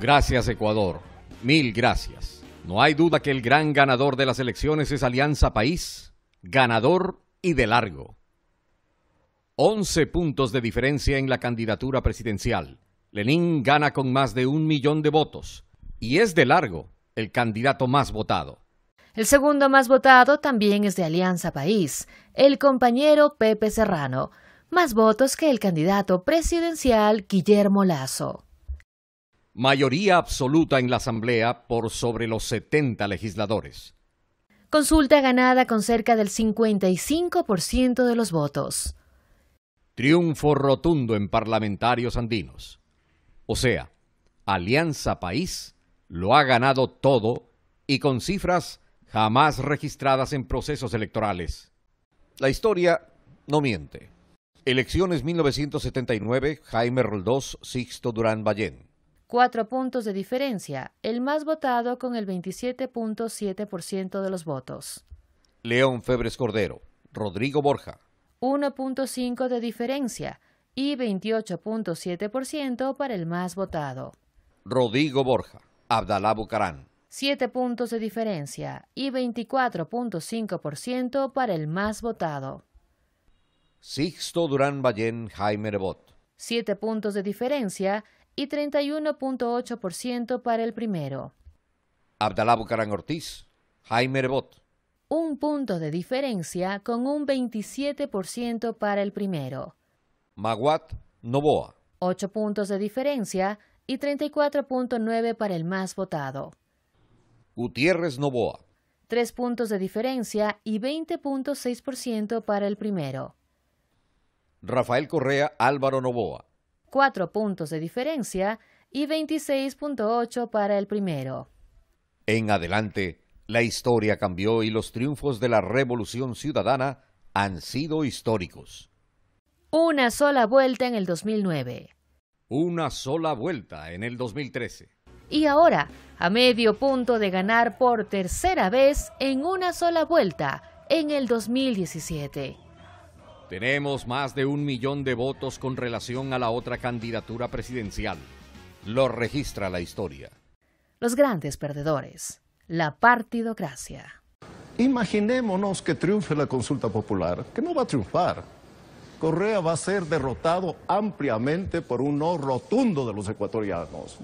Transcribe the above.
Gracias Ecuador, mil gracias. No hay duda que el gran ganador de las elecciones es Alianza País, ganador y de largo. 11 puntos de diferencia en la candidatura presidencial. Lenín gana con más de un millón de votos y es de largo el candidato más votado. El segundo más votado también es de Alianza País, el compañero Pepe Serrano, más votos que el candidato presidencial Guillermo Lazo mayoría absoluta en la Asamblea por sobre los 70 legisladores. Consulta ganada con cerca del 55% de los votos. Triunfo rotundo en parlamentarios andinos. O sea, Alianza País lo ha ganado todo y con cifras jamás registradas en procesos electorales. La historia no miente. Elecciones 1979, Jaime Roldós, Sixto Durán Ballén cuatro puntos de diferencia, el más votado con el 27.7% de los votos. León Febres Cordero, Rodrigo Borja. 1.5 de diferencia y 28.7% para el más votado. Rodrigo Borja, Abdalá Bucarán. 7 puntos de diferencia y 24.5% para el más votado. Sixto Durán Ballén, Jaime Rebot. 7 puntos de diferencia y 31.8% para el primero. Abdalá Bucarán Ortiz, Jaime Rebot. Un punto de diferencia con un 27% para el primero. Maguat Novoa. Ocho puntos de diferencia y 34.9 para el más votado. Gutiérrez Novoa. Tres puntos de diferencia y 20.6% para el primero. Rafael Correa Álvaro Novoa 4 puntos de diferencia y 26.8 para el primero. En adelante, la historia cambió y los triunfos de la revolución ciudadana han sido históricos. Una sola vuelta en el 2009. Una sola vuelta en el 2013. Y ahora, a medio punto de ganar por tercera vez en una sola vuelta en el 2017. Tenemos más de un millón de votos con relación a la otra candidatura presidencial. Lo registra la historia. Los grandes perdedores. La partidocracia. Imaginémonos que triunfe la consulta popular, que no va a triunfar. Correa va a ser derrotado ampliamente por un no rotundo de los ecuatorianos.